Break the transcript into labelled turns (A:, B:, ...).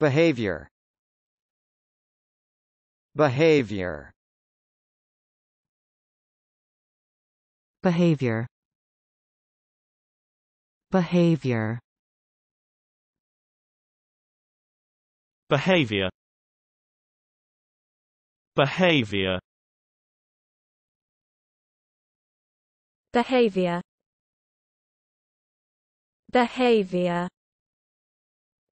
A: Behavior Behavior Behavior Behavior Behavior Behavior Behavior Behavior